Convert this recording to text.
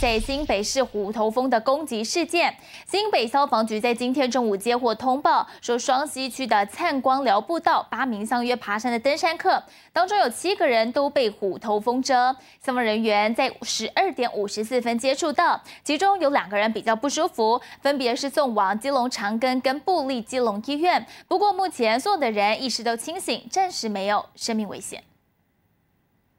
在新北市虎头峰的攻击事件，新北消防局在今天中午接获通报，说双溪区的灿光寮步道八名相约爬山的登山客，当中有七个人都被虎头蜂蛰。消防人员在十二点五十四分接触到，其中有两个人比较不舒服，分别是送往基隆长庚跟布利基隆医院。不过目前所有的人意识都清醒，暂时没有生命危险。